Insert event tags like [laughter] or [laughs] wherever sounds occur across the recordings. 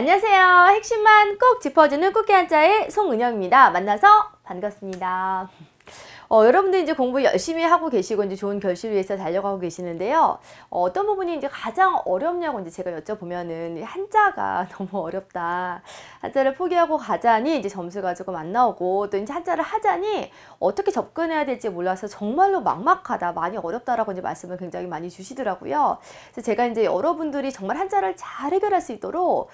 안녕하세요. 핵심만 꼭 짚어주는 꽃게 한자의 송은영입니다. 만나서 반갑습니다. 어, 여러분들 이제 공부 열심히 하고 계시고 이제 좋은 결실을 위해서 달려가고 계시는데요. 어, 어떤 부분이 이제 가장 어렵냐고 이제 제가 여쭤보면은 한자가 [laughs] 너무 어렵다. 한자를 포기하고 가자니 이제 점수가 지고만 나오고 또 이제 한자를 하자니 어떻게 접근해야 될지 몰라서 정말로 막막하다, 많이 어렵다라고 이제 말씀을 굉장히 많이 주시더라고요. 그래서 제가 이제 여러분들이 정말 한자를 잘 해결할 수 있도록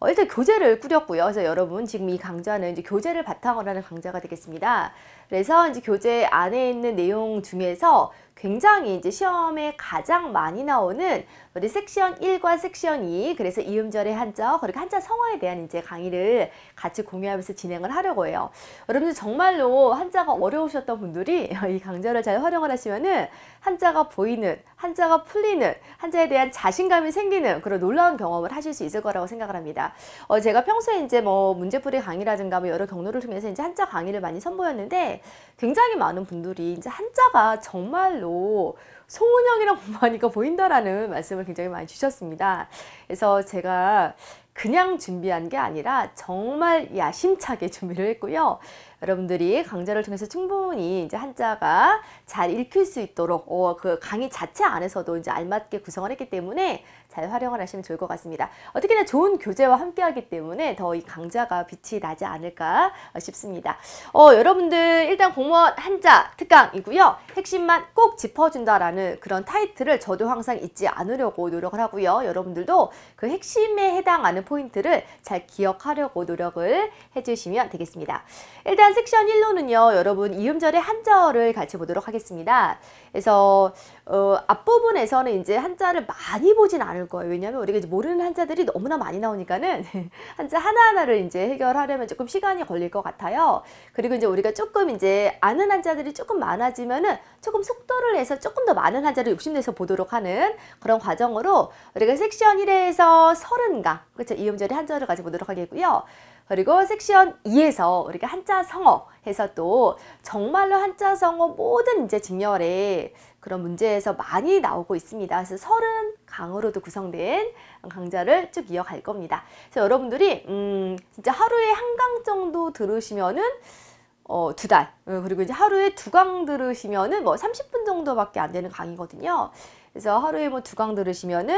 어, 일단 교재를 꾸렸고요. 그래서 여러분 지금 이 강좌는 이제 교재를 바탕으로 하는 강좌가 되겠습니다. 그래서 이제 교재 안에 있는 내용 중에서 굉장히 이제 시험에 가장 많이 나오는 우리 섹션 1과 섹션 2 그래서 이음절의 한자 그리고 한자 성어에 대한 이제 강의를 같이 공유하면서 진행을 하려고 해요. 여러분들 정말로 한자가 어려우셨던 분들이 [laughs] 이 강좌를 잘 활용을 하시면은 한자가 보이는 한자가 풀리는 한자에 대한 자신감이 생기는 그런 놀라운 경험을 하실 수 있을 거라고 생각을 합니다. 어, 제가 평소에 이제 뭐 문제풀이 강의라든가 뭐 여러 경로를 통해서 이제 한자 강의를 많이 선보였는데 굉장히 많은 분들이 이제 한자가 정말로 송은영이랑 공부하니까 [laughs] 보인다라는 말씀을 굉장히 많이 주셨습니다. 그래서 제가 그냥 준비한 게 아니라 정말 야심차게 준비를 했고요. 여러분들이 강좌를 통해서 충분히 이제 한자가 잘 읽힐 수 있도록 어, 그 강의 자체 안에서도 이제 알맞게 구성을 했기 때문에 잘 활용을 하시면 좋을 것 같습니다. 어떻게나 좋은 교재와 함께 하기 때문에 더 이 강좌가 빛이 나지 않을까 어, 싶습니다. 어, 여러분들 일단 공무원 한자 특강이고요. 핵심만 꼭 짚어준다라는 그런 타이틀을 저도 항상 잊지 않으려고 노력을 하고요. 여러분들도 그 핵심에 해당하는 포인트를 잘 기억하려고 노력을 해주시면 되겠습니다. 일단 섹션 1로는요. 여러분 이음절의 한자어를 같이 보도록 하겠습니다. 그래서 어, 앞부분에서는 이제 한자를 많이 보진 않을 거예요. 왜냐하면 우리가 이제 모르는 한자들이 너무나 많이 나오니까는 [laughs] 한자 하나하나를 이제 해결하려면 조금 시간이 걸릴 것 같아요. 그리고 이제 우리가 조금 이제 아는 한자들이 조금 많아지면은 조금 속도를 해서 조금 더 많은 한자를 욕심내서 보도록 하는 그런 과정으로 우리가 섹션 1에서 30강, 그렇죠? 이음절의 한자를 가지고 보도록 하겠고요. 그리고 섹션 2에서 우리가 한자 성어 해서 또 정말로 한자 성어 모든 이제 직렬에 그런 문제에서 많이 나오고 있습니다. 그래서 서른 강으로도 구성된 강좌를 쭉 이어갈 겁니다. 그래서 여러분들이 음, 진짜 하루에 한 강 정도 들으시면은 어, 두 달, 어, 그리고 이제 하루에 두 강 들으시면은 뭐 30분 정도밖에 안 되는 강의거든요. 그래서 하루에 뭐 두 강 들으시면은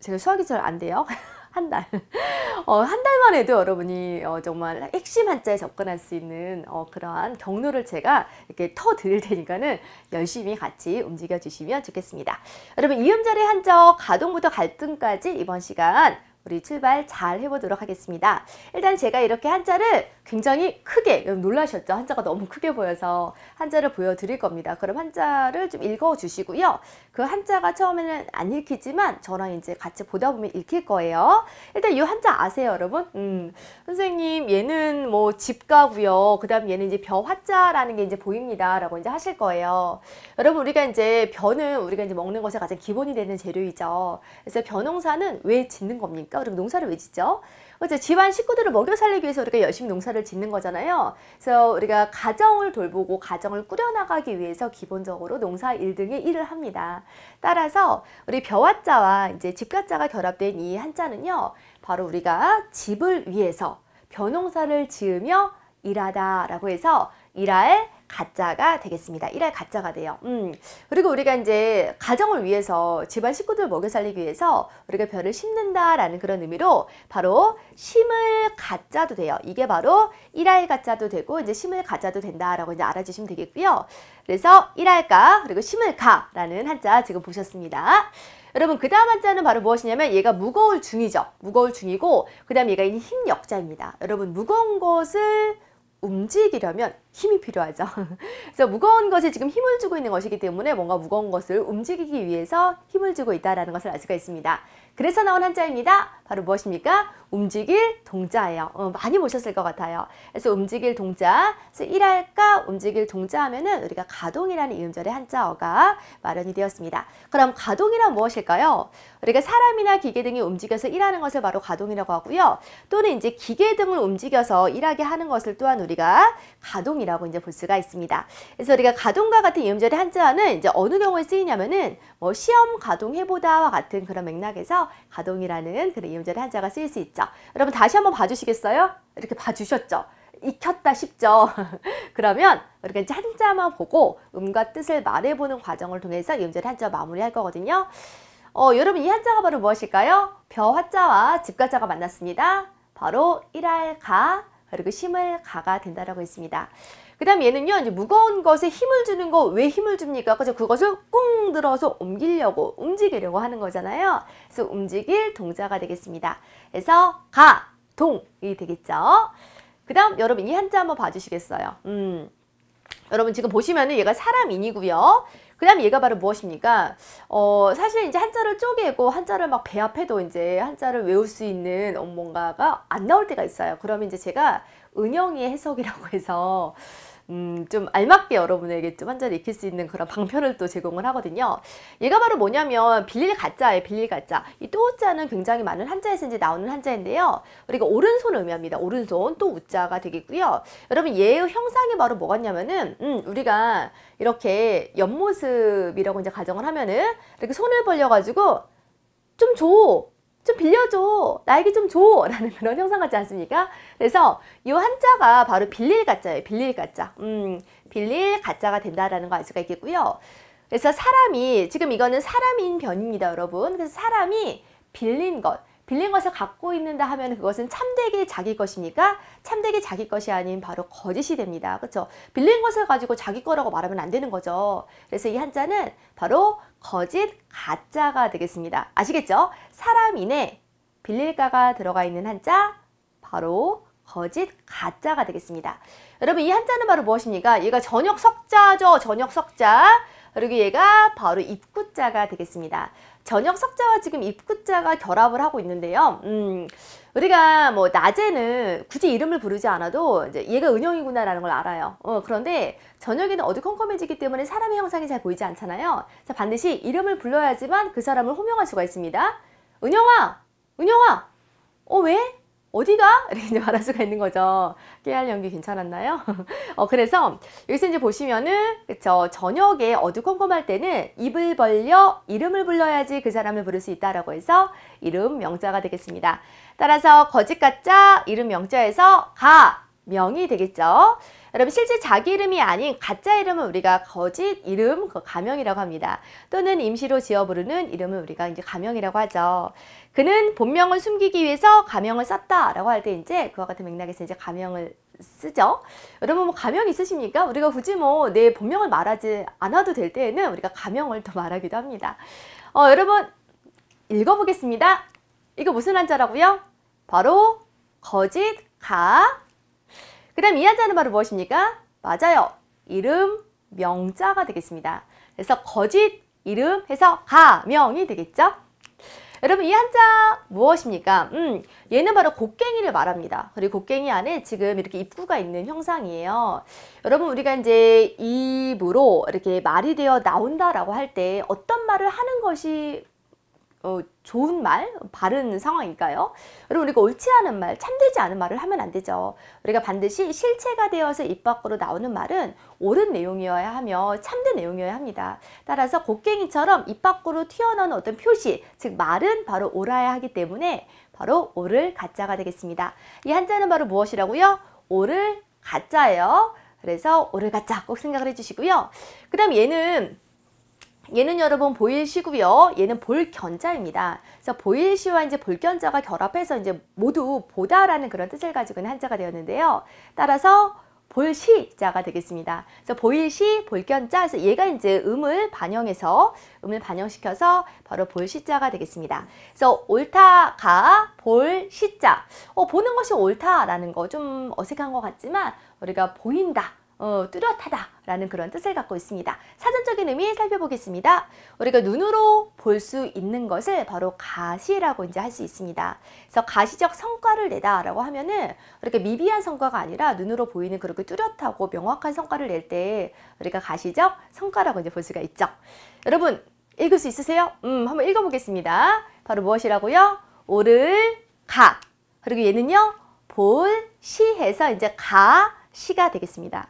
제가 수학이 잘 안 돼요. [laughs] 한 달. [laughs] 어, 한 달만 해도 여러분이 어, 정말 핵심 한자에 접근할 수 있는 어, 그러한 경로를 제가 이렇게 터 드릴 테니까는 열심히 같이 움직여 주시면 좋겠습니다. 여러분 이음절의 한자 가동부터 갈등까지 이번 시간 우리 출발 잘 해보도록 하겠습니다. 일단 제가 이렇게 한자를 굉장히 크게 놀라셨죠? 한자가 너무 크게 보여서 한자를 보여드릴 겁니다. 그럼 한자를 좀 읽어주시고요. 그 한자가 처음에는 안 읽히지만 저랑 이제 같이 보다 보면 읽힐 거예요. 일단 이 한자 아세요 여러분? 음, 선생님 얘는 뭐 집가고요. 그 다음 얘는 이제 벼화자라는 게 이제 보입니다. 라고 이제 하실 거예요. 여러분 우리가 이제 벼는 우리가 이제 먹는 것에 가장 기본이 되는 재료이죠. 그래서 벼농사는 왜 짓는 겁니까? 않습니까? 우리 농사를 왜 짓죠? 그래서 집안 식구들을 먹여 살리기 위해서 우리가 열심히 농사를 짓는 거잖아요. 그래서 우리가 가정을 돌보고 가정을 꾸려나가기 위해서 기본적으로 농사 일등의 일을 합니다. 따라서 우리 벼와자와 이제 집가자가 결합된 이 한자는요. 바로 우리가 집을 위해서 벼농사를 지으며 일하다 라고 해서 일할 가짜가 되겠습니다. 일할 가짜가 돼요. 음. 그리고 우리가 이제 가정을 위해서 집안 식구들 먹여 살리기 위해서 우리가 별을 심는다라는 그런 의미로 바로 심을 가짜도 돼요. 이게 바로 일할 가짜도 되고 이제 심을 가짜도 된다라고 이제 알아주시면 되겠고요. 그래서 일할까 그리고 심을 가라는 한자 지금 보셨습니다. 여러분 그 다음 한자는 바로 무엇이냐면 얘가 무거울 중이죠. 무거울 중이고 그 다음에 얘가 힘 역자입니다. 여러분 무거운 것을 움직이려면 힘이 필요하죠. [laughs] 그래서 무거운 것이 지금 힘을 주고 있는 것이기 때문에 뭔가 무거운 것을 움직이기 위해서 힘을 주고 있다는 것을 알 수가 있습니다. 그래서 나온 한자입니다. 바로 무엇입니까? 움직일 동자예요. 어, 많이 보셨을 것 같아요. 그래서 움직일 동자, 그래서 일할까 움직일 동자 하면은 우리가 가동이라는 이음절의 한자어가 마련이 되었습니다. 그럼 가동이란 무엇일까요? 우리가 사람이나 기계 등이 움직여서 일하는 것을 바로 가동이라고 하고요. 또는 이제 기계 등을 움직여서 일하게 하는 것을 또한 우리가 가동이라고 이제 볼 수가 있습니다. 그래서 우리가 가동과 같은 이음절의 한자어는 이제 어느 경우에 쓰이냐면은 뭐 시험 가동 해보다와 같은 그런 맥락에서 가동이라는 그런 이음절의 한자가 쓰일 수 있죠. 여러분 다시 한번 봐주시겠어요? 이렇게 봐주셨죠? 익혔다 싶죠. [laughs] 그러면 이렇게 이 한자만 보고 음과 뜻을 말해보는 과정을 통해서 이음절 의 한자 마무리할 거거든요. 어, 여러분 이 한자가 바로 무엇일까요? 벼화자와 집가자가 만났습니다. 바로 일할 가 그리고 심을 가가 된다라고 했습니다. 그 다음 얘는요 이제 무거운 것에 힘을 주는 거 왜 힘을 줍니까? 그죠? 그것을 꽁 들어서 옮기려고 움직이려고 하는 거잖아요. 그래서 움직일 동자가 되겠습니다. 그래서 가, 동이 되겠죠. 그 다음 여러분 이 한자 한번 봐주시겠어요? 음. 여러분 지금 보시면은 얘가 사람인이고요. 그 다음에 얘가 바로 무엇입니까? 어, 사실 이제 한자를 쪼개고 한자를 막 배합해도 이제 한자를 외울 수 있는 뭔가가 안 나올 때가 있어요. 그러면 이제 제가 은영이의 해석이라고 해서 음, 좀 알맞게 여러분에게 좀 한자를 익힐 수 있는 그런 방편을 또 제공을 하거든요. 얘가 바로 뭐냐면 빌릴 가짜예요. 빌릴 가짜. 이 또우자는 굉장히 많은 한자에서 이제 나오는 한자인데요. 우리가 오른손을 의미합니다. 오른손 또 우자가 되겠고요. 여러분 얘의 형상이 바로 뭐가 냐면은 음, 우리가 이렇게 옆모습이라고 이제 가정을 하면은 이렇게 손을 벌려가지고 좀 줘. 좀 빌려줘. 나에게 좀 줘. [laughs] 라는 그런 형상 같지 않습니까? 그래서 이 한자가 바로 빌릴 가짜예요. 빌릴 가짜. 음, 빌릴 가짜가 된다라는 거 알 수가 있겠고요. 그래서 사람이, 지금 이거는 사람인 변입니다, 여러분. 그래서 사람이 빌린 것. 빌린 것을 갖고 있는다 하면 그것은 참되게 자기 것입니까? 참되게 자기 것이 아닌 바로 거짓이 됩니다. 그렇죠? 빌린 것을 가지고 자기 거라고 말하면 안 되는 거죠. 그래서 이 한자는 바로 거짓 가짜가 되겠습니다. 아시겠죠? 사람인에 빌릴가가 들어가 있는 한자 바로 거짓 가짜가 되겠습니다. 여러분 이 한자는 바로 무엇입니까? 얘가 전역 석자죠. 전역 석자. 그리고 얘가 바로 입구자가 되겠습니다. 저녁 석자와 지금 입구자가 결합을 하고 있는데요. 음, 우리가 뭐 낮에는 굳이 이름을 부르지 않아도 이제 얘가 은영이구나라는 걸 알아요. 어, 그런데 저녁에는 어두컴컴해지기 때문에 사람의 형상이 잘 보이지 않잖아요. 자, 반드시 이름을 불러야지만 그 사람을 호명할 수가 있습니다. 은영아! 은영아! 어, 왜? 어디가? [laughs] 이렇게 이제 말할 수가 있는 거죠. 깨알 연기 괜찮았나요? [laughs] 어, 그래서 여기서 이제 보시면은, 그쵸. 저녁에 어두컴컴할 때는 입을 벌려 이름을 불러야지 그 사람을 부를 수 있다라고 해서 이름 명자가 되겠습니다. 따라서 거짓 가짜 이름 명자에서 가 명이 되겠죠. 여러분 실제 자기 이름이 아닌 가짜 이름은 우리가 거짓 이름, 그 가명이라고 합니다. 또는 임시로 지어 부르는 이름은 우리가 이제 가명이라고 하죠. 그는 본명을 숨기기 위해서 가명을 썼다라고 할 때 이제 그와 같은 맥락에서 이제 가명을 쓰죠. 여러분 뭐 가명 있으십니까? 우리가 굳이 뭐 내 본명을 말하지 않아도 될 때에는 우리가 가명을 또 말하기도 합니다. 어, 여러분 읽어보겠습니다. 이거 무슨 한자라고요? 바로 거짓 가그 다음 이 한자는 바로 무엇입니까? 맞아요. 이름, 명자가 되겠습니다. 그래서 거짓, 이름 해서 가명이 되겠죠? 여러분 이 한자 무엇입니까? 음, 얘는 바로 곡괭이를 말합니다. 그리고 곡괭이 안에 지금 이렇게 입구가 있는 형상이에요. 여러분 우리가 이제 입으로 이렇게 말이 되어 나온다라고 할 때 어떤 말을 하는 것이 어, 좋은 말, 바른 상황일까요? 여러분 우리가 옳지 않은 말, 참되지 않은 말을 하면 안 되죠. 우리가 반드시 실체가 되어서 입 밖으로 나오는 말은 옳은 내용이어야 하며 참된 내용이어야 합니다. 따라서 곡괭이처럼 입 밖으로 튀어나온 어떤 표시, 즉 말은 바로 옳아야 하기 때문에 바로 옳을 가짜가 되겠습니다. 이 한자는 바로 무엇이라고요? 옳을 가짜예요. 그래서 옳을 가짜 꼭 생각을 해주시고요. 그 다음 얘는 얘는 여러분 보일시구요 얘는 볼견자입니다. 그래서 보일시와 이제 볼견자가 결합해서 이제 모두 보다라는 그런 뜻을 가지고 있는 한자가 되었는데요. 따라서 볼 시자가 되겠습니다. 그래서 보일시, 볼견자, 그래서 얘가 이제 음을 반영해서 음을 반영시켜서 바로 볼 시자가 되겠습니다. 그래서 옳다가 볼 시자. 어, 보는 것이 옳다라는 거 좀 어색한 것 같지만 우리가 보인다. 어, 뚜렷하다라는 그런 뜻을 갖고 있습니다. 사전적인 의미 살펴보겠습니다. 우리가 눈으로 볼 수 있는 것을 바로 가시라고 이제 할 수 있습니다. 그래서 가시적 성과를 내다라고 하면은 이렇게 미비한 성과가 아니라 눈으로 보이는 그렇게 뚜렷하고 명확한 성과를 낼 때 우리가 가시적 성과라고 이제 볼 수가 있죠. 여러분 읽을 수 있으세요? 음, 한번 읽어보겠습니다. 바로 무엇이라고요? 오를 가 그리고 얘는요 볼 시해서 이제 가 시가 되겠습니다.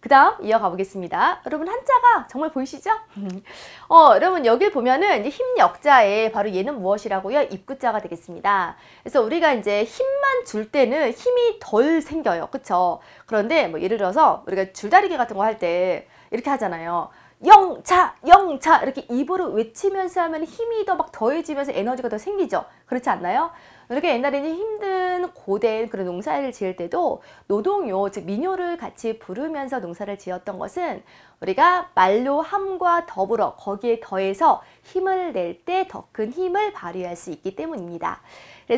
그 다음 이어가 보겠습니다. 여러분 한자가 정말 보이시죠? [laughs] 어, 여러분 여기 보면은 힘 역자에 바로 얘는 무엇이라고요? 입구자가 되겠습니다. 그래서 우리가 이제 힘만 줄 때는 힘이 덜 생겨요. 그쵸? 그런데 뭐 예를 들어서 우리가 줄다리기 같은 거 할 때 이렇게 하잖아요. 영차 영차 이렇게 입으로 외치면서 하면 힘이 더 막 더해지면서 에너지가 더 생기죠 그렇지 않나요 이렇게 그러니까 옛날에는 힘든 고된 그런 농사를 지을 때도 노동요 즉 민요를 같이 부르면서 농사를 지었던 것은 우리가 말로 함과 더불어 거기에 더해서 힘을 낼 때 더 큰 힘을 발휘할 수 있기 때문입니다.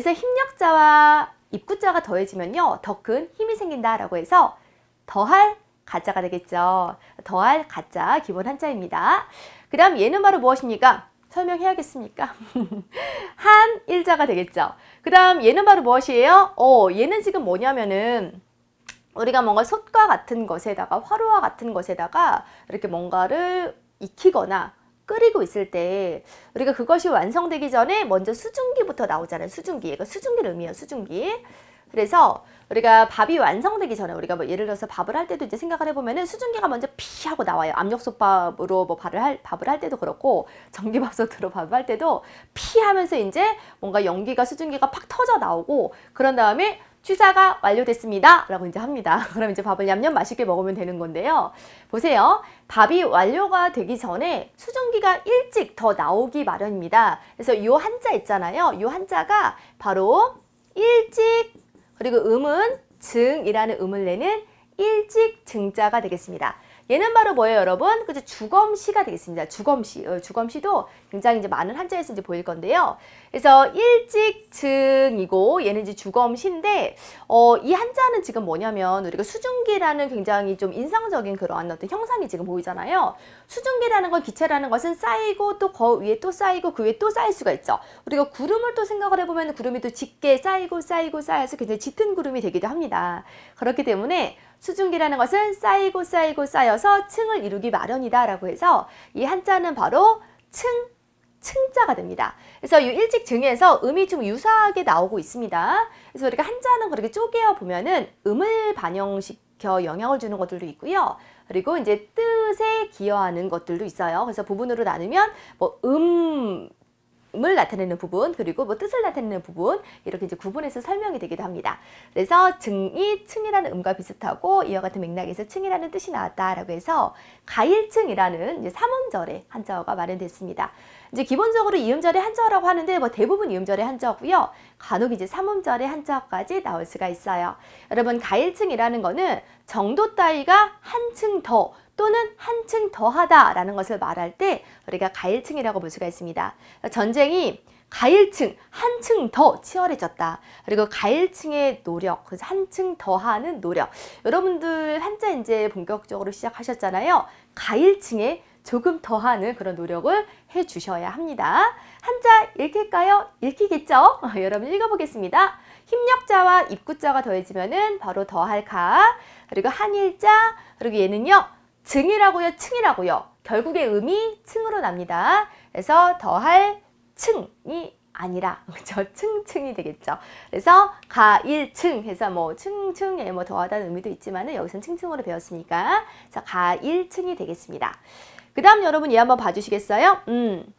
그래서 힘력자와 입구자가 더해지면요 더 큰 힘이 생긴다라고 해서 더할 가짜가 되겠죠. 더할 가짜 기본 한자입니다. 그 다음 얘는 바로 무엇입니까? 설명해야겠습니까? [laughs] 한 일자가 되겠죠. 그 다음 얘는 바로 무엇이에요? 어, 얘는 지금 뭐냐면은 우리가 뭔가 솥과 같은 것에다가 화로와 같은 것에다가 이렇게 뭔가를 익히거나 끓이고 있을 때 우리가 그것이 완성되기 전에 먼저 수증기부터 나오잖아요. 수증기. 얘가 수증기를 의미해요. 수증기. 그래서 우리가 밥이 완성되기 전에 우리가 뭐 예를 들어서 밥을 할 때도 이제 생각을 해보면은 수증기가 먼저 피 하고 나와요. 압력솥밥으로 뭐 밥을 할, 밥을 할 때도 그렇고 전기밥솥으로 [laughs] 밥을 할 때도 피 하면서 이제 뭔가 연기가 수증기가 팍 터져 나오고 그런 다음에 취사가 완료됐습니다 라고 이제 합니다 [laughs] 그럼 이제 밥을 얌얌 맛있게 먹으면 되는 건데요 보세요 밥이 완료가 되기 전에 수증기가 일찍 더 나오기 마련입니다 그래서 요 한자 있잖아요 요 한자가 바로 일찍 그리고 음은 증이라는 음을 내는 일직 증자가 되겠습니다. 얘는 바로 뭐예요, 여러분? 그죠? 주검시가 되겠습니다. 주검시. 어, 주검시도 굉장히 이제 많은 한자에서 이제 보일 건데요. 그래서 일직증이고 얘는 이제 주검시인데 어, 이 한자는 지금 뭐냐면 우리가 수증기라는 굉장히 좀 인상적인 그러한 어떤 형상이 지금 보이잖아요. 수증기라는 건 기체라는 것은 쌓이고 또 거 위에 또 쌓이고 그 위에 또 쌓일 수가 있죠. 우리가 구름을 또 생각을 해보면 구름이 또 짙게 쌓이고 쌓이고 쌓여서 굉장히 짙은 구름이 되기도 합니다. 그렇기 때문에 수증기라는 것은 쌓이고 쌓이고 쌓여서 층을 이루기 마련이다 라고 해서 이 한자는 바로 층, 층자가 됩니다. 그래서 이 일직증에서 음이 좀 유사하게 나오고 있습니다. 그래서 우리가 한자는 그렇게 쪼개어 보면은 음을 반영시켜 영향을 주는 것들도 있고요. 그리고 이제 뜻에 기여하는 것들도 있어요. 그래서 부분으로 나누면 뭐 음, 을 나타내는 부분 그리고 뭐 뜻을 나타내는 부분 이렇게 이제 구분해서 설명이 되기도 합니다. 그래서 증이 층이라는 음과 비슷하고 이와 같은 맥락에서 층이라는 뜻이 나왔다라고 해서 가일층이라는 이제 삼음절의 한자어가 마련됐습니다. 이제 기본적으로 이음절의 한자어라고 하는데 뭐 대부분 이음절의 한자어고요. 간혹 이제 삼음절의 한자어까지 나올 수가 있어요. 여러분 가일층이라는 거는 정도 따위가 한 층 더 또는 한층 더하다라는 것을 말할 때 우리가 가일층이라고 볼 수가 있습니다. 전쟁이 가일층, 한층 더 치열해졌다. 그리고 가일층의 노력, 그래서 한층 더하는 노력. 여러분들 한자 이제 본격적으로 시작하셨잖아요. 가일층에 조금 더하는 그런 노력을 해 주셔야 합니다. 한자 읽힐까요? 읽히겠죠? [laughs] 여러분 읽어보겠습니다. 힘력자와 입구자가 더해지면은 바로 더할카 그리고 한일자 그리고 얘는요 층이라고요 층이라고요. 결국에 음이 층으로 납니다. 그래서 더할 층이 아니라 [laughs] 그렇죠? 층층이 되겠죠. 그래서 가일층 해서 뭐 층층에 뭐 더하다는 의미도 있지만 은 여기서는 층층으로 배웠으니까 자 가일층이 되겠습니다. 그 다음 여러분 얘 한번 봐주시겠어요? 음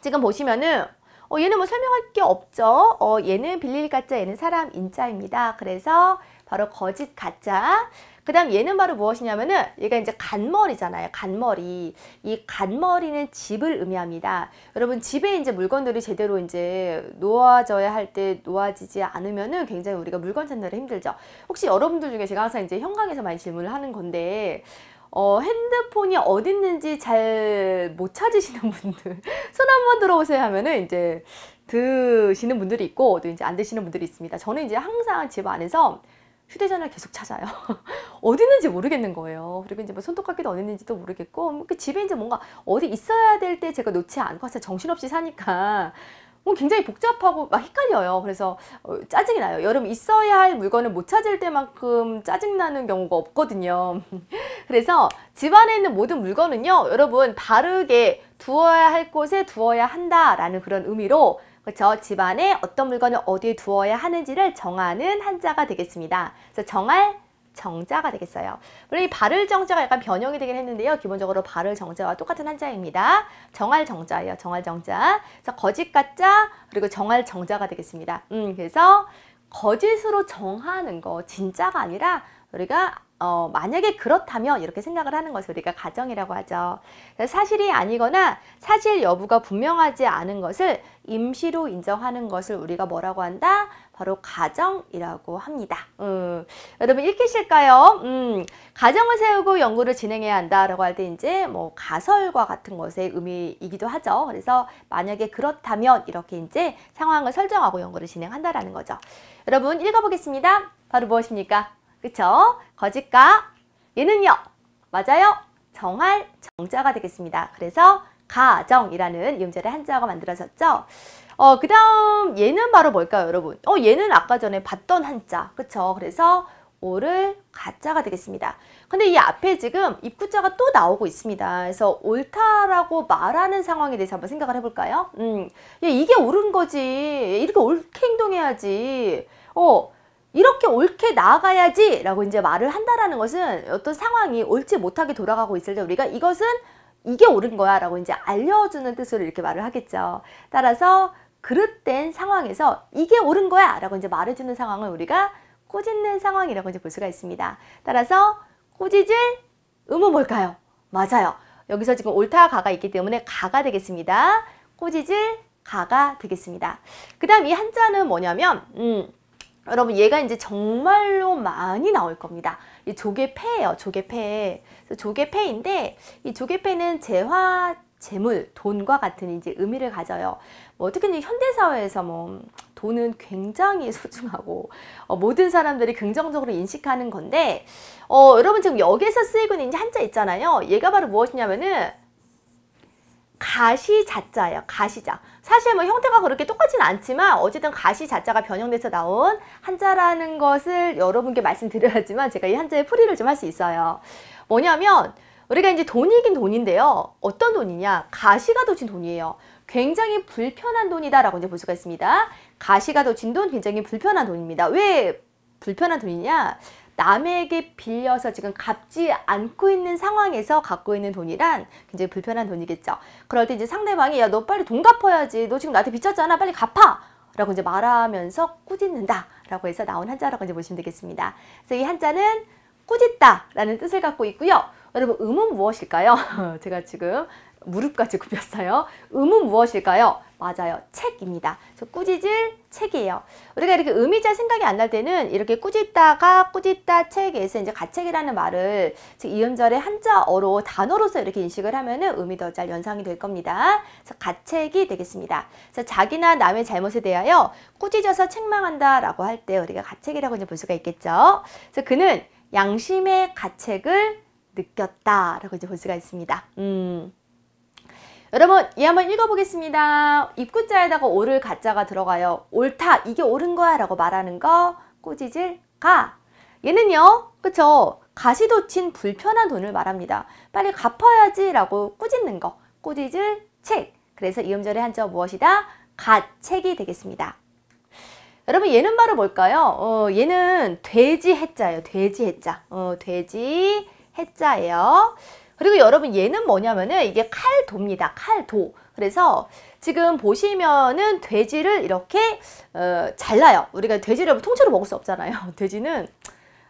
지금 보시면은 어, 얘는 뭐 설명할 게 없죠. 어, 얘는 빌릴 가짜, 얘는 사람 인자입니다. 그래서 바로 거짓 가짜. 그 다음 얘는 바로 무엇이냐면은 얘가 이제 간머리잖아요. 간머리. 이 간머리는 집을 의미합니다. 여러분 집에 이제 물건들이 제대로 이제 놓아져야 할 때 놓아지지 않으면은 굉장히 우리가 물건 찾느라 힘들죠. 혹시 여러분들 중에 제가 항상 이제 현강에서 많이 질문을 하는 건데 어, 핸드폰이 어디 있는지 잘 못 찾으시는 분들 손 한번 들어보세요 하면은 이제 드시는 분들이 있고 또 이제 안 드시는 분들이 있습니다. 저는 이제 항상 집 안에서 휴대전화를 계속 찾아요. [laughs] 어디 있는지 모르겠는 거예요. 그리고 이제 뭐 손톱깎이도 어디 있는지도 모르겠고 음, 그 집에 이제 뭔가 어디 있어야 될 때 제가 놓지 않고 사실 정신없이 사니까 뭐 굉장히 복잡하고 막 헷갈려요. 그래서 어, 짜증이 나요. 여름 있어야 할 물건을 못 찾을 때만큼 짜증나는 경우가 없거든요. [laughs] 그래서 집안에 있는 모든 물건은요. 여러분 바르게 두어야 할 곳에 두어야 한다라는 그런 의미로 그렇죠? 집안에 어떤 물건을 어디에 두어야 하는지를 정하는 한자가 되겠습니다. 그래서 정할 정자가 되겠어요. 물론 이 발을 정자가 약간 변형이 되긴 했는데요. 기본적으로 발을 정자와 똑같은 한자입니다. 정할 정자예요. 정할 정자. 그래서 거짓 가짜 그리고 정할 정자가 되겠습니다. 음, 그래서 거짓으로 정하는 거 진짜가 아니라 우리가 어, 만약에 그렇다면 이렇게 생각을 하는 것을 우리가 가정이라고 하죠. 사실이 아니거나 사실 여부가 분명하지 않은 것을 임시로 인정하는 것을 우리가 뭐라고 한다? 바로 가정이라고 합니다. 음, 여러분 읽히실까요? 음, 가정을 세우고 연구를 진행해야 한다라고 할 때 이제 뭐 가설과 같은 것의 의미이기도 하죠. 그래서 만약에 그렇다면 이렇게 이제 상황을 설정하고 연구를 진행한다라는 거죠. 여러분 읽어보겠습니다. 바로 무엇입니까? 그쵸? 거짓과 얘는요. 맞아요. 정할 정자가 되겠습니다. 그래서 가정이라는 용절를 한자어가 만들어졌죠. 어, 그 다음 얘는 바로 뭘까요, 여러분? 어, 얘는 아까 전에 봤던 한자, 그렇죠 그래서 오를 가짜가 되겠습니다. 근데 이 앞에 지금 입구자가 또 나오고 있습니다. 그래서 옳다라고 말하는 상황에 대해서 한번 생각을 해볼까요? 음, 야, 이게 옳은 거지. 이렇게 옳게 행동해야지. 어, 이렇게 옳게 나아가야지 라고 이제 말을 한다라는 것은 어떤 상황이 옳지 못하게 돌아가고 있을 때 우리가 이것은 이게 옳은 거야 라고 이제 알려주는 뜻으로 이렇게 말을 하겠죠. 따라서 그릇된 상황에서 이게 옳은 거야 라고 이제 말해주는 상황을 우리가 꼬집는 상황이라고 이제 볼 수가 있습니다. 따라서 꼬지질 음은 뭘까요? 맞아요. 여기서 지금 옳다 가가 있기 때문에 가가 되겠습니다. 꼬지질 가가 되겠습니다. 그 다음 이 한자는 뭐냐면 음, 여러분 얘가 이제 정말로 많이 나올 겁니다. 이 조개패예요. 조개패. 조개패인데 이 조개패는 재화 재물, 돈과 같은 이제 의미를 가져요. 뭐 특히 현대사회에서 뭐 돈은 굉장히 [laughs] 소중하고 어, 모든 사람들이 긍정적으로 인식하는 건데 어, 여러분 지금 여기에서 쓰이고 있는 한자 있잖아요. 얘가 바로 무엇이냐면은 가시자자예요. 가시자. 사실 뭐 형태가 그렇게 똑같지는 않지만 어쨌든 가시자자가 변형돼서 나온 한자라는 것을 여러분께 말씀드려야지만 제가 이 한자의 풀이를 좀 할 수 있어요. 뭐냐면 우리가 이제 돈이긴 돈인데요. 어떤 돈이냐? 가시가 도친 돈이에요. 굉장히 불편한 돈이다라고 이제 볼 수가 있습니다. 가시가 도친 돈 굉장히 불편한 돈입니다. 왜 불편한 돈이냐? 남에게 빌려서 지금 갚지 않고 있는 상황에서 갖고 있는 돈이란 굉장히 불편한 돈이겠죠. 그럴 때 이제 상대방이 야 너 빨리 돈 갚아야지. 너 지금 나한테 빚졌잖아. 빨리 갚아. 라고 이제 말하면서 꾸짖는다 라고 해서 나온 한자라고 이제 보시면 되겠습니다. 그래서 이 한자는 꾸짖다 라는 뜻을 갖고 있고요. 여러분 음은 무엇일까요? [laughs] 제가 지금 무릎까지 굽혔어요. 음은 무엇일까요? 맞아요. 책입니다. 그래서 꾸짖을 책이에요. 우리가 이렇게 음이 자 생각이 안 날 때는 이렇게 꾸짖다가 꾸짖다 책에서 이제 가책이라는 말을 즉 이음절의 한자어로 단어로서 이렇게 인식을 하면은 음이 더 잘 연상이 될 겁니다. 그래서 가책이 되겠습니다. 그래서 자기나 남의 잘못에 대하여 꾸짖어서 책망한다라고 할 때 우리가 가책이라고 이제 볼 수가 있겠죠. 그래서 그는 양심의 가책을 느꼈다라고 이제 볼 수가 있습니다. 음. 여러분 이 한번 읽어보겠습니다. 입구자에다가 오를 가짜가 들어가요. 옳다 이게 옳은 거야 라고 말하는 거 꼬지질 가 얘는요 그쵸 가시도친 불편한 돈을 말합니다. 빨리 갚아야지 라고 꾸짖는 거 꼬지질 책 그래서 이음절의 한자 무엇이다? 가책이 되겠습니다. 여러분 얘는 바로 뭘까요? 어, 얘는 돼지 해자예요. 돼지 해자. 어, 돼지 해자예요. 그리고 여러분 얘는 뭐냐면은 이게 칼도입니다. 칼도. 그래서 지금 보시면은 돼지를 이렇게 어, 잘라요. 우리가 돼지를 통째로 먹을 수 없잖아요. [laughs] 돼지는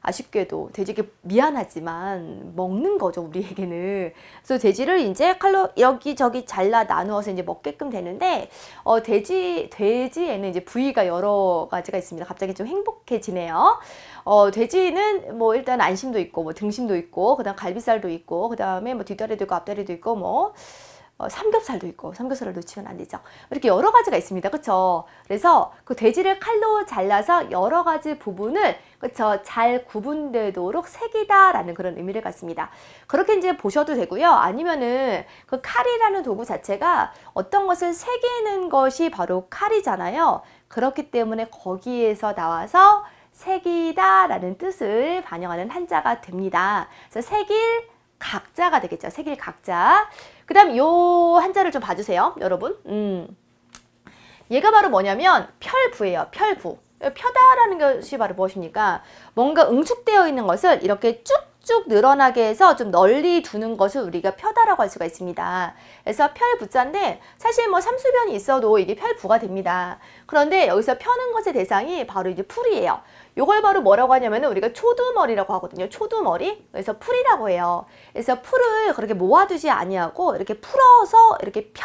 아쉽게도 돼지게 미안하지만 먹는 거죠 우리에게는 그래서 돼지를 이제 칼로 여기저기 잘라 나누어서 이제 먹게끔 되는데 어 돼지 돼지에는 이제 부위가 여러 가지가 있습니다 갑자기 좀 행복해지네요 어 돼지는 뭐 일단 안심도 있고 뭐 등심도 있고 그다음 갈비살도 있고 그다음에 뭐 뒷다리도 있고 앞다리도 있고 뭐 어, 삼겹살도 있고 삼겹살을 놓치면 안 되죠. 이렇게 여러 가지가 있습니다. 그렇죠? 그래서 그 돼지를 칼로 잘라서 여러 가지 부분을 그렇죠? 잘 구분되도록 색이다라는 그런 의미를 갖습니다. 그렇게 이제 보셔도 되고요. 아니면은 그 칼이라는 도구 자체가 어떤 것을 새기는 것이 바로 칼이잖아요. 그렇기 때문에 거기에서 나와서 색이다 라는 뜻을 반영하는 한자가 됩니다. 그래서 색일 각자가 되겠죠. 색일 각자. 그 다음 요 한자를 좀 봐주세요. 여러분. 음. 얘가 바로 뭐냐면 펼부예요. 펼부. 펴다라는 것이 바로 무엇입니까? 뭔가 응축되어 있는 것을 이렇게 쭉쭉 늘어나게 해서 좀 널리 두는 것을 우리가 펴다라고 할 수가 있습니다. 그래서 펼부자인데 사실 뭐 삼수변이 있어도 이게 펼부가 됩니다. 그런데 여기서 펴는 것의 대상이 바로 이제 풀이에요. 요걸 바로 뭐라고 하냐면은 우리가 초두머리라고 하거든요. 초두머리. 그래서 풀이라고 해요. 그래서 풀을 그렇게 모아두지 아니하고 이렇게 풀어서 이렇게 펴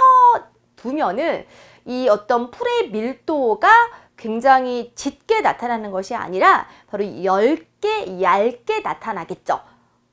두면은 이 어떤 풀의 밀도가 굉장히 짙게 나타나는 것이 아니라 바로 얇게 얇게 나타나겠죠.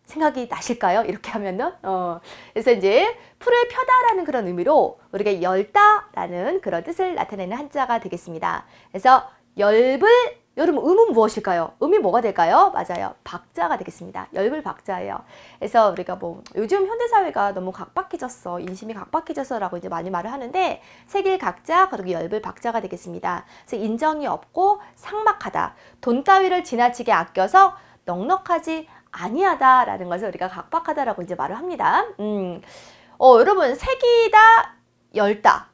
생각이 나실까요? 이렇게 하면은 어. 그래서 이제 풀을 펴다라는 그런 의미로 우리가 열다라는 그런 뜻을 나타내는 한자가 되겠습니다. 그래서 열불 여러분 음은 무엇일까요? 음이 뭐가 될까요? 맞아요. 박자가 되겠습니다. 열불 박자예요. 그래서 우리가 뭐 요즘 현대사회가 너무 각박해졌어. 인심이 각박해졌어 라고 이제 많이 말을 하는데 세길 각자 그리고 열불 박자가 되겠습니다. 그래서 인정이 없고 상막하다. 돈 따위를 지나치게 아껴서 넉넉하지 아니하다 라는 것을 우리가 각박하다라고 이제 말을 합니다. 음. 어, 여러분 세기다 열다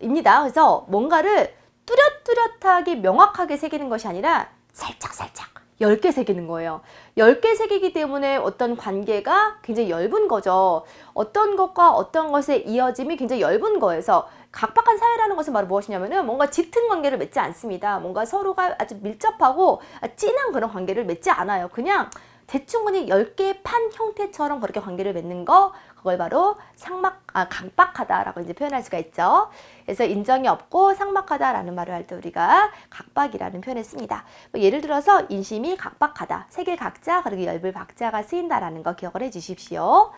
입니다. 그래서 뭔가를 뚜렷뚜렷하게 명확하게 새기는 것이 아니라 살짝살짝 얇개 새기는 거예요. 얇개 새기기 때문에 어떤 관계가 굉장히 얇은 거죠. 어떤 것과 어떤 것의 이어짐이 굉장히 얇은 거에서 각박한 사회라는 것은 바로 무엇이냐면은 뭔가 짙은 관계를 맺지 않습니다. 뭔가 서로가 아주 밀접하고 진한 그런 관계를 맺지 않아요. 그냥 대충 보니 10개 판 형태처럼 그렇게 관계를 맺는 거 그걸 바로 상막 아, 강박하다라고 이제 표현할 수가 있죠. 그래서 인정이 없고 상막하다라는 말을 할 때 우리가 각박이라는 표현을 씁니다. 뭐 예를 들어서 인심이 각박하다, 세길 각자 그리고 열불 박자가 쓰인다라는 거 기억을 해주십시오.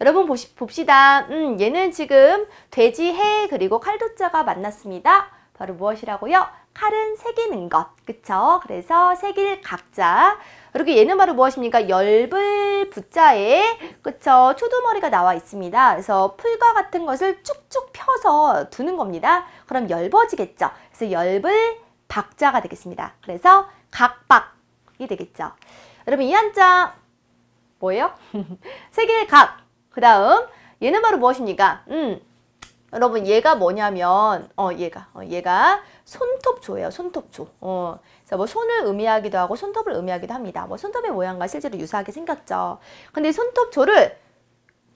여러분 보시, 봅시다. 음, 얘는 지금 돼지 해 그리고 칼도자가 만났습니다. 바로 무엇이라고요? 칼은 새기는 것, 그렇죠 그래서 새길 각자 그리고 얘는 바로 무엇입니까? 열불 부자에 그쵸 초두머리가 나와 있습니다. 그래서 풀과 같은 것을 쭉쭉 펴서 두는 겁니다. 그럼 열버지겠죠. 그래서 열불 박자가 되겠습니다. 그래서 각박이 되겠죠. 여러분 이 한자 뭐예요? [laughs] 세 개의 각. 그 다음 얘는 바로 무엇입니까? 음, 여러분 얘가 뭐냐면 어 얘가 어, 얘가 손톱조예요. 손톱조. 어, 그래서 뭐 손을 의미하기도 하고 손톱을 의미하기도 합니다. 뭐 손톱의 모양과 실제로 유사하게 생겼죠. 근데 손톱조를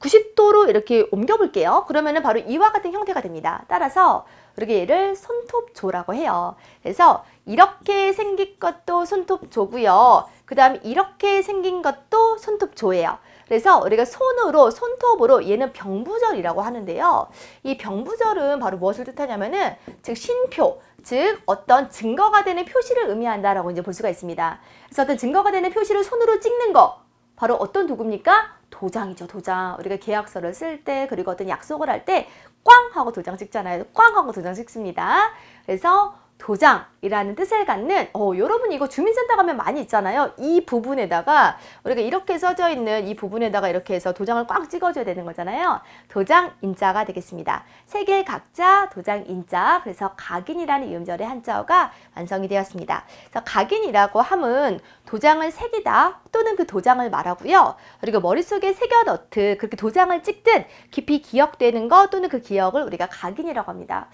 90도로 이렇게 옮겨볼게요. 그러면은 바로 이와 같은 형태가 됩니다. 따라서 이렇게 얘를 손톱조라고 해요. 그래서 이렇게 생긴 것도 손톱조고요. 그 다음 이렇게 생긴 것도 손톱조예요. 그래서 우리가 손으로 손톱으로 얘는 병부절이라고 하는데요. 이 병부절은 바로 무엇을 뜻하냐면은 즉 신표 즉 어떤 증거가 되는 표시를 의미한다라고 이제 볼 수가 있습니다. 그래서 어떤 증거가 되는 표시를 손으로 찍는 거 바로 어떤 도구입니까? 도장이죠 도장 우리가 계약서를 쓸 때 그리고 어떤 약속을 할 때 꽝 하고 도장 찍잖아요 꽝 하고 도장 찍습니다 그래서 도장이라는 뜻을 갖는 어, 여러분 이거 주민센터 가면 많이 있잖아요. 이 부분에다가 우리가 이렇게 써져 있는 이 부분에다가 이렇게 해서 도장을 꽉 찍어줘야 되는 거잖아요. 도장 인자가 되겠습니다. 세계 각자 도장 인자 그래서 각인이라는 이음절의 한자어가 완성이 되었습니다. 그래서 각인이라고 함은 도장을 새기다 또는 그 도장을 말하고요. 그리고 머릿속에 새겨넣듯 그렇게 도장을 찍듯 깊이 기억되는 것 또는 그 기억을 우리가 각인이라고 합니다.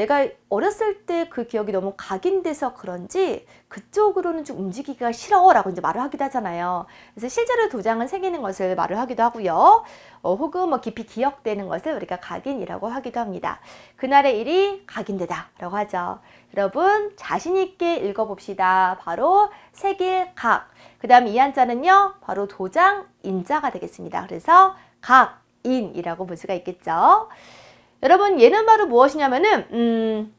내가 어렸을 때 그 기억이 너무 각인돼서 그런지 그쪽으로는 좀 움직이기가 싫어 라고 이제 말을 하기도 하잖아요. 그래서 실제로 도장은 생기는 것을 말을 하기도 하고요. 어, 혹은 뭐 깊이 기억되는 것을 우리가 각인이라고 하기도 합니다. 그날의 일이 각인되다 라고 하죠. 여러분 자신있게 읽어봅시다. 바로 색일 각. 그 다음 이 한자는요. 바로 도장 인자가 되겠습니다. 그래서 각인이라고 볼 수가 있겠죠. 여러분 얘는 바로 무엇이냐면은 음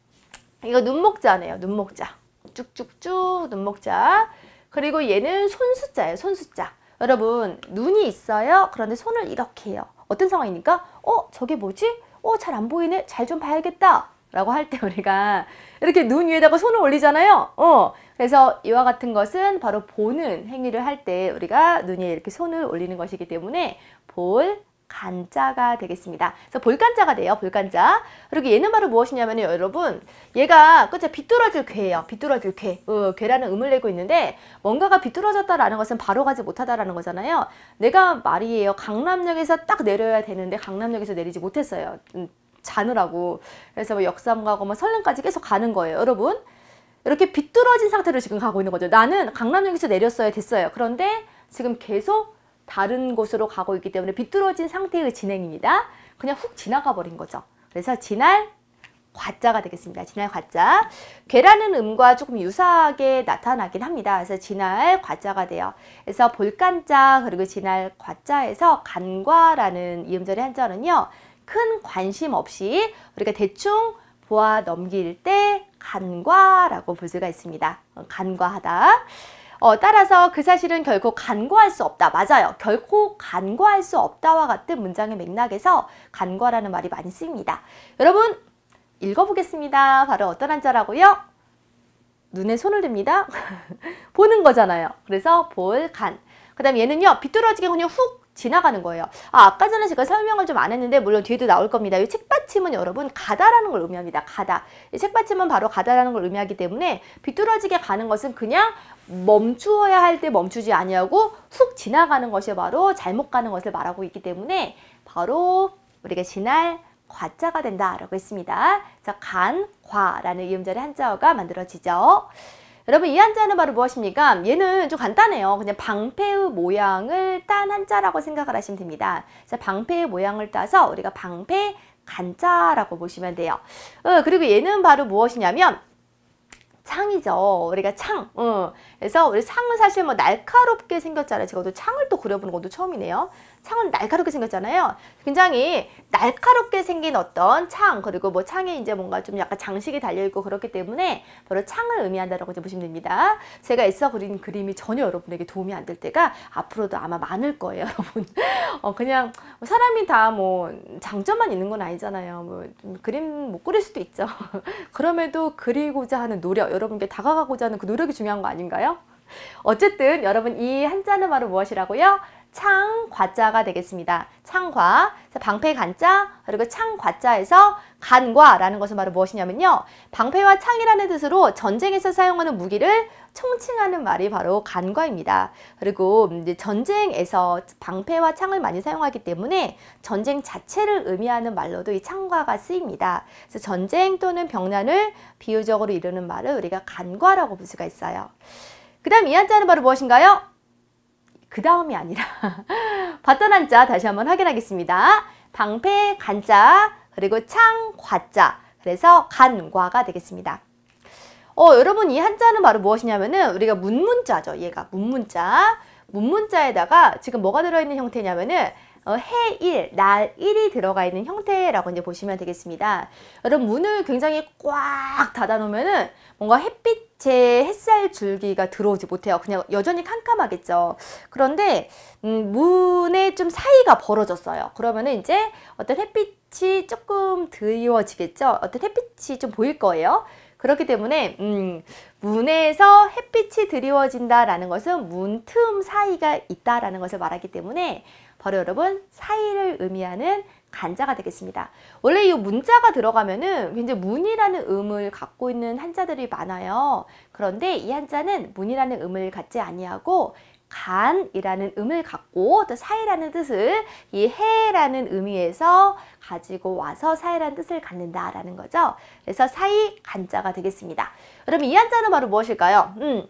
이거 눈목자네요. 눈목자. 쭉쭉쭉 눈목자. 그리고 얘는 손수자예요손수자 여러분 눈이 있어요. 그런데 손을 이렇게 해요. 어떤 상황이니까 어 저게 뭐지? 어잘 안 보이네. 잘 좀 봐야겠다. 라고 할 때 우리가 이렇게 눈 위에다가 손을 올리잖아요. 어. 그래서 이와 같은 것은 바로 보는 행위를 할 때 우리가 눈 위에 이렇게 손을 올리는 것이기 때문에 볼, 간자가 되겠습니다. 그래서 볼간자가 돼요. 볼간자. 그리고 얘는 바로 무엇이냐면요. 여러분 얘가 그죠 비뚤어질 괴예요. 비뚤어질 괴. 어, 괴라는 음을 내고 있는데 뭔가가 비뚤어졌다라는 것은 바로 가지 못하다라는 거잖아요. 내가 말이에요. 강남역에서 딱 내려야 되는데 강남역에서 내리지 못했어요. 음, 자느라고. 그래서 뭐 역삼 가고 뭐 설릉까지 계속 가는 거예요. 여러분 이렇게 비뚤어진 상태로 지금 가고 있는 거죠. 나는 강남역에서 내렸어야 됐어요. 그런데 지금 계속 다른 곳으로 가고 있기 때문에 비뚤어진 상태의 진행입니다. 그냥 훅 지나가 버린 거죠. 그래서 지날 과자가 되겠습니다. 지날 과자. 괴라는 음과 조금 유사하게 나타나긴 합니다. 그래서 지날 과자가 돼요. 그래서 볼간자 그리고 지날 과자에서 간과라는 이음절의 한자는요. 큰 관심 없이 우리가 대충 보아 넘길 때 간과라고 볼 수가 있습니다. 간과하다. 어, 따라서 그 사실은 결코 간과할 수 없다. 맞아요. 결코 간과할 수 없다와 같은 문장의 맥락에서 간과라는 말이 많이 쓰입니다. 여러분 읽어보겠습니다. 바로 어떤 한자라고요? 눈에 손을 댑니다. [laughs] 보는 거잖아요. 그래서 볼, 간. 그 다음에 얘는요. 비뚤어지게 그냥 훅 지나가는 거예요. 아, 아까 전에 제가 설명을 좀 안 했는데 물론 뒤에도 나올 겁니다. 이 책받침은 여러분 가다라는 걸 의미합니다. 가다. 이 책받침은 바로 가다라는 걸 의미하기 때문에 비뚤어지게 가는 것은 그냥 멈추어야 할 때 멈추지 아니하고 훅 지나가는 것이 바로 잘못 가는 것을 말하고 있기 때문에 바로 우리가 지날 과자가 된다라고 했습니다. 자, 간, 과라는 이음절의 한자어가 만들어지죠. 여러분 이 한자는 바로 무엇입니까? 얘는 좀 간단해요. 그냥 방패의 모양을 딴 한자라고 생각을 하시면 됩니다. 자, 방패의 모양을 따서 우리가 방패 간자라고 보시면 돼요. 어, 그리고 얘는 바로 무엇이냐면 창이죠. 우리가 창. 응. 그래서 우리 창은 사실 뭐 날카롭게 생겼잖아요. 제가 또 창을 또 그려보는 것도 처음이네요. 창은 날카롭게 생겼잖아요. 굉장히 날카롭게 생긴 어떤 창 그리고 뭐 창에 이제 뭔가 좀 약간 장식이 달려있고 그렇기 때문에 바로 창을 의미한다라고 이제 보시면 됩니다. 제가 애써 그린 그림이 전혀 여러분에게 도움이 안 될 때가 앞으로도 아마 많을 거예요 [laughs] 여러분. 어, 그냥 뭐 사람이 다 뭐 장점만 있는 건 아니잖아요. 뭐 그림 못 뭐 그릴 수도 있죠. [laughs] 그럼에도 그리고자 하는 노력 여러분께 다가가고자 하는 그 노력이 중요한 거 아닌가요? 어쨌든 여러분 이 한자는 바로 무엇이라고요? 창과자가 되겠습니다. 창과, 방패 간자, 그리고 창과자에서 간과라는 것은 바로 무엇이냐면요. 방패와 창이라는 뜻으로 전쟁에서 사용하는 무기를 총칭하는 말이 바로 간과입니다. 그리고 이제 전쟁에서 방패와 창을 많이 사용하기 때문에 전쟁 자체를 의미하는 말로도 이 창과가 쓰입니다. 그래서 전쟁 또는 병난을 비유적으로 이루는 말을 우리가 간과라고 볼 수가 있어요. 그 다음 이 한자는 바로 무엇인가요? 그 다음이 아니라 [laughs] 봤던 한자 다시 한번 확인하겠습니다. 방패 간자 그리고 창 과자 그래서 간과가 되겠습니다. 어 여러분 이 한자는 바로 무엇이냐면은 우리가 문문자죠. 얘가 문문자 문문자에다가 지금 뭐가 들어있는 형태냐면은 어, 해일, 날일이 들어가 있는 형태라고 이제 보시면 되겠습니다. 여러분 문을 굉장히 꽉 닫아놓으면은 뭔가 햇빛 제 햇살 줄기가 들어오지 못해요. 그냥 여전히 캄캄하겠죠. 그런데 음, 문에 좀 사이가 벌어졌어요. 그러면은 이제 어떤 햇빛이 조금 드리워지겠죠. 어떤 햇빛이 좀 보일 거예요. 그렇기 때문에 음, 문에서 햇빛이 드리워진다라는 것은 문 틈 사이가 있다라는 것을 말하기 때문에 바로 여러분 사이를 의미하는 간자가 되겠습니다. 원래 이 문자가 들어가면은 굉장히 문이라는 음을 갖고 있는 한자들이 많아요. 그런데 이 한자는 문이라는 음을 갖지 아니하고 간이라는 음을 갖고 또 사이라는 뜻을 이 해라는 의미에서 가지고 와서 사이라는 뜻을 갖는다라는 거죠. 그래서 사이 간자가 되겠습니다. 그럼 이 한자는 바로 무엇일까요? 음,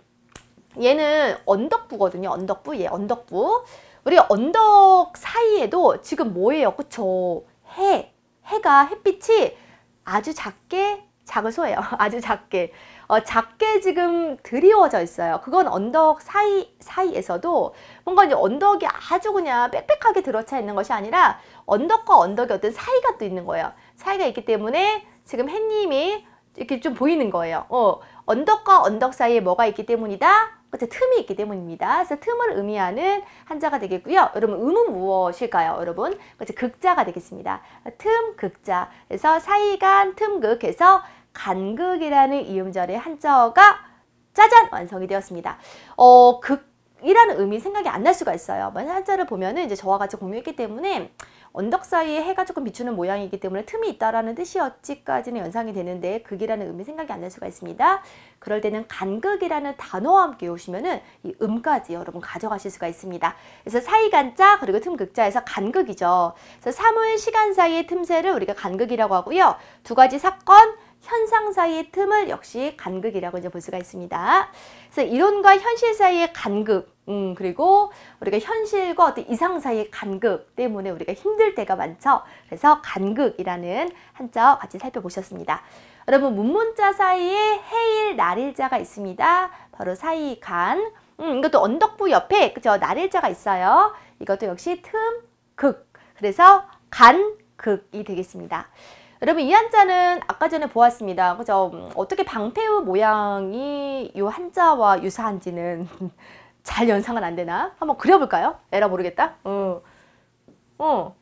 얘는 언덕부거든요. 언덕부, 예, 언덕부. 우리 언덕 사이에도 지금 뭐예요? 그쵸? 해. 해가 햇빛이 아주 작게 작을소예요. [laughs] 아주 작게. 어, 작게 지금 드리워져 있어요. 그건 언덕 사이, 사이에서도 뭔가 이제 언덕이 아주 그냥 빽빽하게 들어차 있는 것이 아니라 언덕과 언덕의 어떤 사이가 또 있는 거예요. 사이가 있기 때문에 지금 햇님이 이렇게 좀 보이는 거예요. 어, 언덕과 언덕 사이에 뭐가 있기 때문이다? 그때 틈이 있기 때문입니다. 그래서 틈을 의미하는 한자가 되겠고요. 여러분 음은 무엇일까요? 여러분 그치 극자가 되겠습니다. 틈 극자 그래서 사이간 틈극 해서 간극이라는 이음절의 한자어가 짜잔 완성이 되었습니다. 어 극이라는 의미 생각이 안 날 수가 있어요. 만약 한자를 보면은 이제 저와 같이 공유했기 때문에 언덕 사이에 해가 조금 비추는 모양이기 때문에 틈이 있다라는 뜻이었지까지는 연상이 되는데 극이라는 그 음이 생각이 안 날 수가 있습니다. 그럴 때는 간극이라는 단어와 함께 오시면은 이 음까지 여러분 가져가실 수가 있습니다. 그래서 사이간자 그리고 틈극자에서 간극이죠. 그래서 사물 시간 사이의 틈새를 우리가 간극이라고 하고요. 두 가지 사건 현상 사이의 틈을 역시 간극이라고 이제 볼 수가 있습니다. 그래서 이론과 현실 사이의 간극 음, 그리고 우리가 현실과 어떤 이상 사이의 간극 때문에 우리가 힘들 때가 많죠. 그래서 간극이라는 한자 같이 살펴보셨습니다. 여러분 문문자 사이에 해일, 날일자가 있습니다. 바로 사이 간. 음, 이것도 언덕부 옆에 그죠 날일자가 있어요. 이것도 역시 틈, 극. 그래서 간극이 되겠습니다. 여러분 이 한자는 아까 전에 보았습니다. 그죠? 음, 어떻게 방패의 모양이 이 한자와 유사한지는 [laughs] 잘 연상은 안 되나? 한번 그려볼까요? 에라 모르겠다. 어, 어,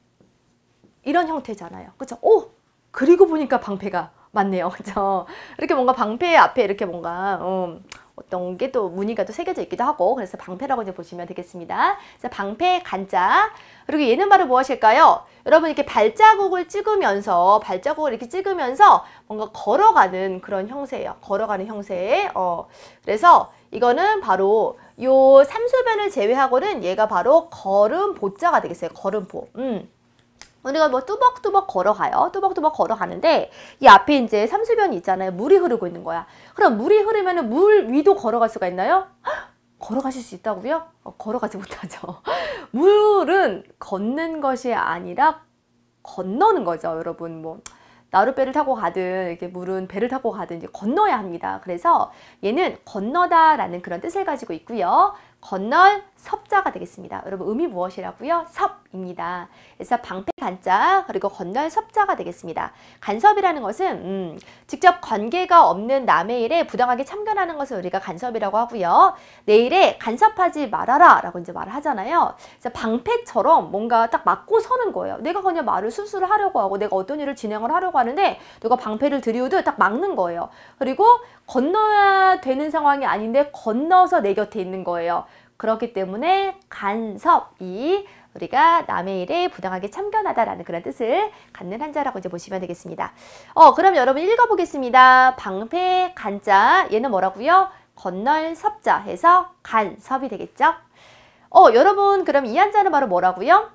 이런 형태잖아요. 그죠? 오, 그리고 보니까 방패가 맞네요. [laughs] 그죠? 이렇게 뭔가 방패 앞에 이렇게 뭔가 어, 어떤 게 또 무늬가 또 새겨져 있기도 하고 그래서 방패라고 이제 보시면 되겠습니다. 그래서 방패 간자 그리고 얘는 바로 무엇일까요? 여러분 이렇게 발자국을 찍으면서 발자국을 이렇게 찍으면서 뭔가 걸어가는 그런 형세예요. 걸어가는 형세. 어 그래서 이거는 바로 요 삼소변을 제외하고는 얘가 바로 걸음보자가 되겠어요. 걸음보. 음. 우리가 뭐 뚜벅뚜벅 걸어가요. 뚜벅뚜벅 걸어가는데 이 앞에 이제 삼수변이 있잖아요. 물이 흐르고 있는 거야. 그럼 물이 흐르면 물 위도 걸어갈 수가 있나요? 걸어가실 수 있다고요? 어, 걸어가지 못하죠. [laughs] 물은 걷는 것이 아니라 건너는 거죠. 여러분 뭐 나룻배를 타고 가든 이렇게 물은 배를 타고 가든 이제 건너야 합니다. 그래서 얘는 건너다 라는 그런 뜻을 가지고 있고요. 건널 섭자가 되겠습니다. 여러분 의미 무엇이라고요? 섭입니다. 그래서 방패 간자 그리고 건널 섭자가 되겠습니다. 간섭이라는 것은 음, 직접 관계가 없는 남의 일에 부당하게 참견하는 것을 우리가 간섭이라고 하고요. 내 일에 간섭하지 말아라 라고 이제 말을 하잖아요. 방패처럼 뭔가 딱맞고 서는 거예요. 내가 그냥 말을 수술을 하려고 하고 내가 어떤 일을 진행을 하려고 하는데 누가 방패를 들이우듯 딱 막는 거예요. 그리고 건너야 되는 상황이 아닌데 건너서 내 곁에 있는 거예요. 그렇기 때문에 간섭이 우리가 남의 일에 부당하게 참견하다라는 그런 뜻을 갖는 한자라고 이제 보시면 되겠습니다. 어, 그럼 여러분 읽어보겠습니다. 방패 간자 얘는 뭐라고요? 건널 섭자 해서 간섭이 되겠죠? 어, 여러분 그럼 이 한자는 바로 뭐라고요?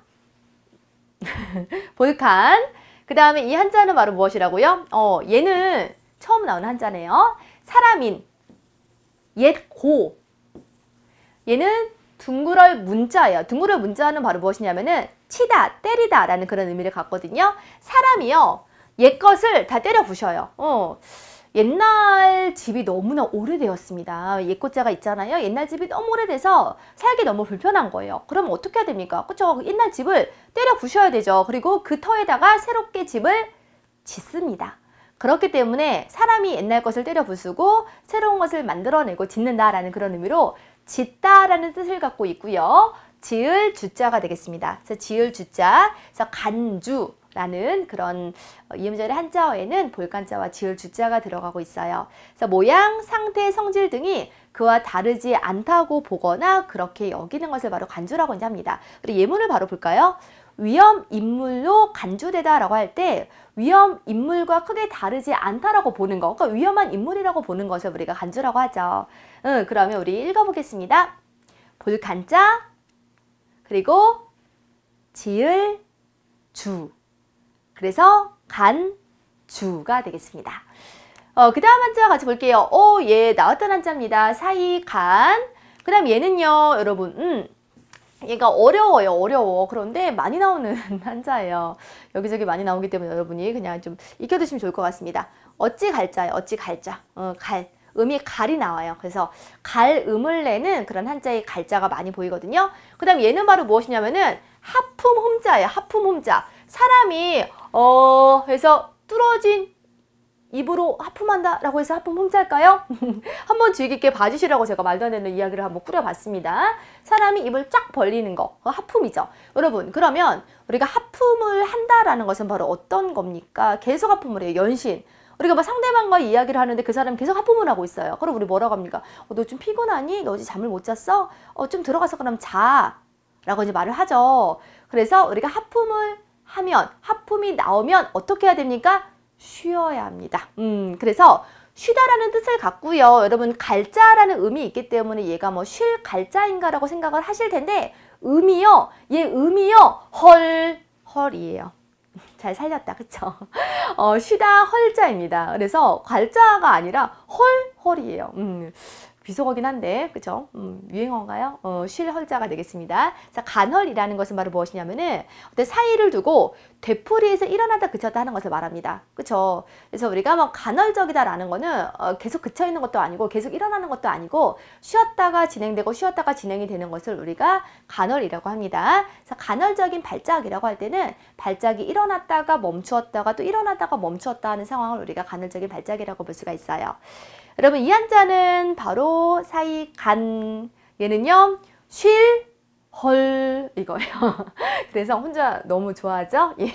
[laughs] 볼칸. 그 다음에 이 한자는 바로 무엇이라고요? 어, 얘는 처음 나온 한자네요. 사람인, 옛 고. 얘는 둥그럴 문자예요. 둥그럴 문자는 바로 무엇이냐면은 치다, 때리다 라는 그런 의미를 갖거든요. 사람이요. 옛 것을 다 때려 부셔요. 어. 옛날 집이 너무나 오래되었습니다. 옛고자가 있잖아요. 옛날 집이 너무 오래돼서 살기 너무 불편한 거예요. 그럼 어떻게 해야 됩니까? 그쵸? 옛날 집을 때려 부셔야 되죠. 그리고 그 터에다가 새롭게 집을 짓습니다. 그렇기 때문에 사람이 옛날 것을 때려 부수고 새로운 것을 만들어내고 짓는다라는 그런 의미로 짓다 라는 뜻을 갖고 있고요. 지을 주자가 되겠습니다. 그래서 지을 주자, 그래서 간주 라는 그런 어, 이음절의 한자어에는 볼간자와 지을 주자가 들어가고 있어요. 그래서 모양, 상태, 성질 등이 그와 다르지 않다고 보거나 그렇게 여기는 것을 바로 간주라고 이제 합니다. 그리고 예문을 바로 볼까요? 위험 인물로 간주되다 라고 할때 위험 인물과 크게 다르지 않다라고 보는 거. 그러니까 위험한 인물이라고 보는 것을 우리가 간주라고 하죠. 응, 그러면 우리 읽어보겠습니다. 볼간자 그리고 지을 주 그래서 간 주가 되겠습니다. 어, 그 다음 한자 같이 볼게요. 오, 예, 나왔던 한자입니다. 사이, 간. 그 다음 얘는요, 여러분, 음, 얘가 어려워요 어려워 그런데 많이 나오는 한자예요 [laughs] 여기저기 많이 나오기 때문에 여러분이 그냥 좀 익혀두시면 좋을 것 같습니다 어찌 갈자요 어찌 갈자 어, 갈 음이 갈이 나와요 그래서 갈음을 내는 그런 한자의 갈자가 많이 보이거든요 그 다음 얘는 바로 무엇이냐면은 하품홈자예요 하품홈자 사람이 어 해서 뚫어진 입으로 하품한다 라고 해서 하품 홈짤까요? [laughs] 한번 즐겁게 봐주시라고 제가 말도 안 되는 이야기를 한번 꾸려봤습니다. 사람이 입을 쫙 벌리는 거 어, 하품이죠. 여러분 그러면 우리가 하품을 한다라는 것은 바로 어떤 겁니까? 계속 하품을 해요. 연신. 우리가 막 뭐 상대방과 이야기를 하는데 그 사람 계속 하품을 하고 있어요. 그럼 우리 뭐라고 합니까? 어, 너좀 피곤하니? 너 어제 잠을 못 잤어? 어, 좀 들어가서 그럼 자. 라고 이제 말을 하죠. 그래서 우리가 하품을 하면, 하품이 나오면 어떻게 해야 됩니까? 쉬어야 합니다. 음, 그래서 쉬다라는 뜻을 갖고요. 여러분 갈자라는 의미 있기 때문에 얘가 뭐 쉴 갈자인가라고 생각을 하실 텐데 의미요. 얘 의미요. 헐 헐이에요. [laughs] 잘 살렸다. 그쵸? [laughs] 어, 쉬다 헐자입니다. 그래서 갈자가 아니라 헐 헐이에요. 음. 비속어긴 한데 그죠? 음, 유행어인가요? 어, 쉴 헐자가 되겠습니다. 자, 간헐이라는 것은 바로 무엇이냐면은 어떤 사이를 두고 되풀이에서 일어나다 그쳤다 하는 것을 말합니다. 그쵸? 그래서 우리가 뭐 간헐적이다라는 거는 어, 계속 그쳐 있는 것도 아니고 계속 일어나는 것도 아니고 쉬었다가 진행되고 쉬었다가 진행이 되는 것을 우리가 간헐이라고 합니다. 그래서 간헐적인 발작이라고 할 때는 발작이 일어났다가 멈추었다가 또일어났다가 멈추었다 하는 상황을 우리가 간헐적인 발작이라고 볼 수가 있어요. 여러분 이 한자는 바로 사이 간 얘는요 쉴, 헐 이거예요. [laughs] 그래서 혼자 너무 좋아하죠? [laughs] 예.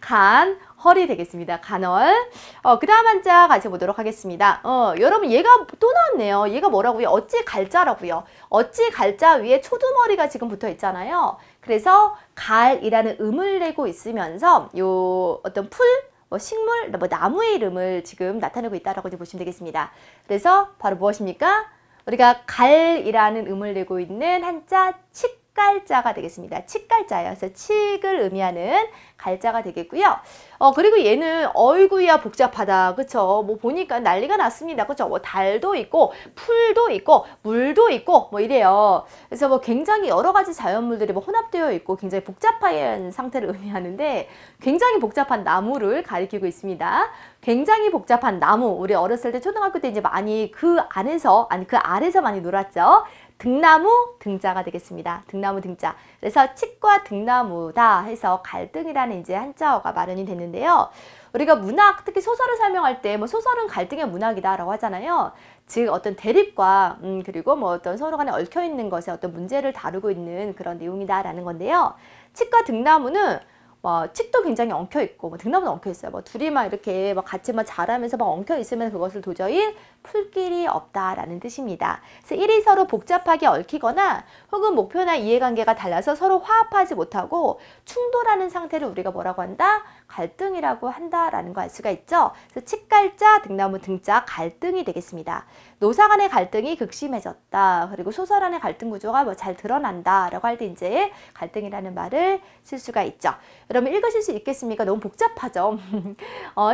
간, 헐이 되겠습니다. 간헐. 어, 그 다음 한자 같이 보도록 하겠습니다. 어, 여러분 얘가 또 나왔네요. 얘가 뭐라고요? 어찌 갈자라고요. 어찌 갈자 위에 초두머리가 지금 붙어 있잖아요. 그래서 갈이라는 음을 내고 있으면서 요 어떤 풀뭐 식물, 뭐 나무의 이름을 지금 나타내고 있다라고 보시면 되겠습니다. 그래서 바로 무엇입니까? 우리가 갈이라는 음을 내고 있는 한자 칙 치갈자가 되겠습니다. 칡갈자예요 그래서 칡을 의미하는 갈자가 되겠고요. 어 그리고 얘는 어이구야 복잡하다. 그렇죠뭐 보니까 난리가 났습니다. 그렇죠뭐 달도 있고 풀도 있고 물도 있고 뭐 이래요. 그래서 뭐 굉장히 여러 가지 자연물들이 뭐 혼합되어 있고 굉장히 복잡한 상태를 [laughs] 의미하는데 굉장히 복잡한 나무를 가리키고 있습니다. 굉장히 복잡한 나무 우리 어렸을 때 초등학교 때 이제 많이 그 안에서 아니 그 아래서 많이 놀았죠. 등나무 등자가 되겠습니다. 등나무 등자. 그래서 칡과 등나무다 해서 갈등이라는 이제 한자어가 마련이 됐는데요. 우리가 문학, 특히 소설을 설명할 때 뭐 소설은 갈등의 문학이다라고 하잖아요. 즉 어떤 대립과 음, 그리고 뭐 어떤 서로 간에 얽혀 있는 것에 어떤 문제를 다루고 있는 그런 내용이다라는 건데요. 칡과 등나무는 뭐 측도 굉장히 엉켜 있고 뭐 등나무도 엉켜 있어요. 뭐 둘이 막 이렇게 막 같이 막 자라면서 막 엉켜 있으면 그것을 도저히 풀 길이 없다라는 뜻입니다. 그래서 일이 서로 복잡하게 얽히거나 혹은 목표나 이해관계가 달라서 서로 화합하지 못하고 충돌하는 상태를 우리가 뭐라고 한다? 갈등이라고 한다라는 거 알 수가 있죠. 그래서 칡갈자, 등나무 등자, 갈등이 되겠습니다. 노사 간의 갈등이 극심해졌다. 그리고 소설 안의 갈등 구조가 뭐 잘 드러난다라고 할 때 이제 갈등이라는 말을 쓸 수가 있죠. 여러분 읽으실 수 있겠습니까? 너무 복잡하죠. [laughs] 어,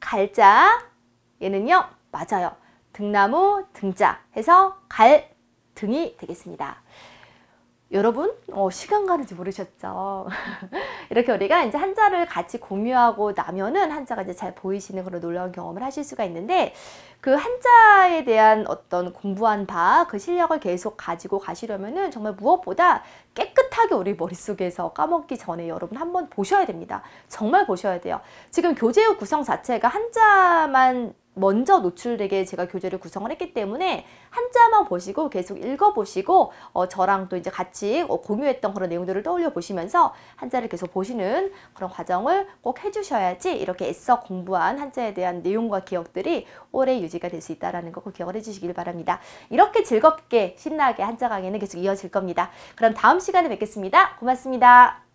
칡갈자 얘는요. 맞아요. 등나무 등자 해서 갈등이 되겠습니다. 여러분 어, 시간 가는지 모르셨죠? [laughs] 이렇게 우리가 이제 한자를 같이 공유하고 나면은 한자가 이제 잘 보이시는 그런 놀라운 경험을 하실 수가 있는데 그 한자에 대한 어떤 공부한 바 그 실력을 계속 가지고 가시려면은 정말 무엇보다 깨끗하게 우리 머릿속에서 까먹기 전에 여러분 한번 보셔야 됩니다. 정말 보셔야 돼요. 지금 교재의 구성 자체가 한자만 먼저 노출되게 제가 교재를 구성을 했기 때문에 한자만 보시고 계속 읽어보시고 어, 저랑 또 이제 같이 어, 공유했던 그런 내용들을 떠올려 보시면서 한자를 계속 보시는 그런 과정을 꼭 해주셔야지 이렇게 애써 공부한 한자에 대한 내용과 기억들이 오래 유지가 될 수 있다는 거 꼭 기억을 해주시길 바랍니다. 이렇게 즐겁게 신나게 한자 강의는 계속 이어질 겁니다. 그럼 다음 시간에 뵙겠습니다. 고맙습니다.